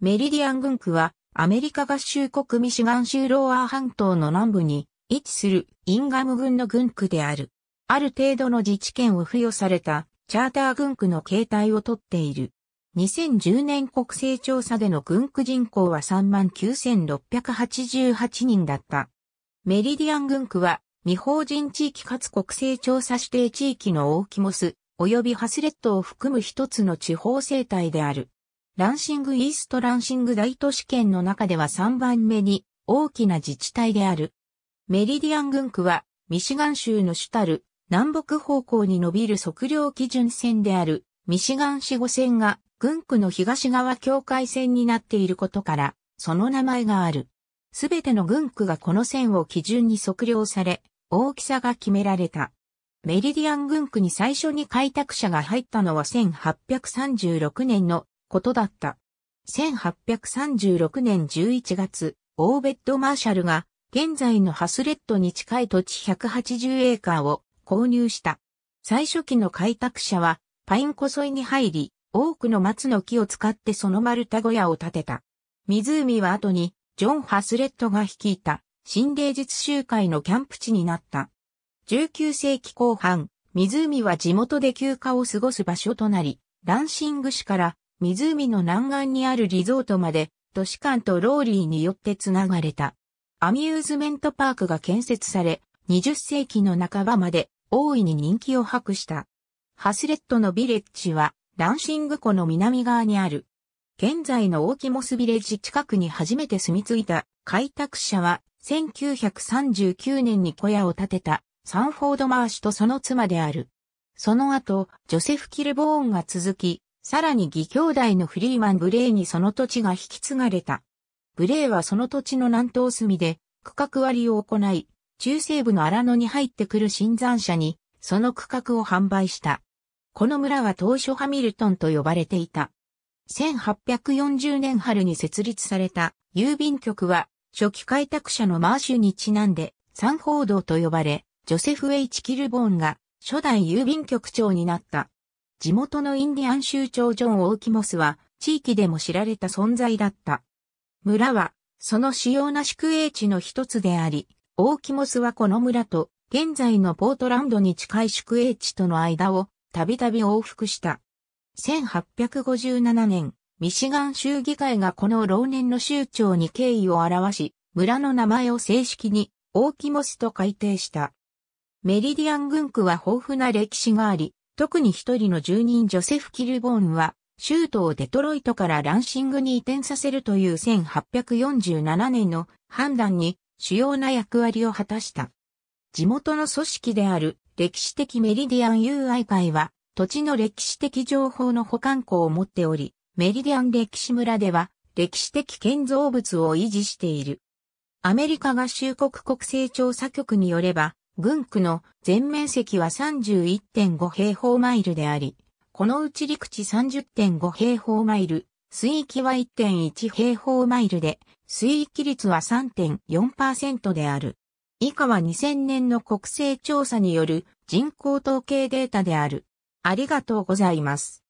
メリディアン軍区は、アメリカ合衆国ミシガン州ローアー半島の南部に位置するインガム郡の軍区である。ある程度の自治権を付与されたチャーター軍区の形態をとっている。2010年国勢調査での軍区人口は39,688人だった。メリディアン軍区は未法人地域かつ国勢調査指定地域のオーキモス及びハスレットを含む一つの地方生態である。ランシングイーストランシング大都市圏の中では3番目に大きな自治体である。メリディアン軍区は、ミシガン州の主たる南北方向に伸びる測量基準線であるミシガン市5線が軍区の東側境界線になっていることから、その名前がある。すべての軍区がこの線を基準に測量され、大きさが決められた。メリディアン軍区に最初に開拓者が入ったのは1836年のことだった。1836年11月、オーベッド・マーシャルが現在のハスレットに近い土地180エーカーを購入した。最初期の開拓者はパインこそいに入り、多くの松の木を使ってその丸太小屋を建てた。湖は後にジョン・ハスレットが率いた心霊術集会のキャンプ地になった。19世紀後半、湖は地元で休暇を過ごす場所となり、ランシング市から湖の南岸にあるリゾートまで、都市間とローリーによってつながれた。アミューズメントパークが建設され、20世紀の半ばまで大いに人気を博した。ハスレットのビレッジは、ランシング湖の南側にある。現在の大木モスビレッジ近くに初めて住み着いた開拓者は、1939年に小屋を建てたサンフォード・マーシュとその妻である。その後、ジョセフ・キルボーンが続き、さらに義兄弟のフリーマン・ブレイにその土地が引き継がれた。ブレイはその土地の南東隅で区画割を行い、中西部の荒野に入ってくる新山社に、その区画を販売した。この村は当初ハミルトンと呼ばれていた。1840年春に設立された郵便局は、初期開拓者のマーシュにちなんで、三報道と呼ばれ、ジョセフ・ H・ キルボーンが初代郵便局長になった。地元のインディアン州長ジョン・オーキモスは、地域でも知られた存在だった。村は、その主要な宿営地の一つであり、オーキモスはこの村と、現在のポートランドに近い宿営地との間を、たびたび往復した。1857年、ミシガン州議会がこの老年の州長に敬意を表し、村の名前を正式に、オーキモスと改定した。メリディアン軍区は豊富な歴史があり、特に一人の住人ジョセフ・キルボーンは、州都をデトロイトからランシングに移転させるという1847年の判断に主要な役割を果たした。地元の組織である歴史的メリディアン友愛会は土地の歴史的情報の保管庫を持っており、メリディアン歴史村では歴史的建造物を維持している。アメリカ合衆国国勢調査局によれば、軍区の全面積は31.5平方マイルであり、このうち陸地30.5平方マイル、水域は1.1平方マイルで、水域率は3.4%である。以下は2000年の国勢調査による人口統計データである。ありがとうございます。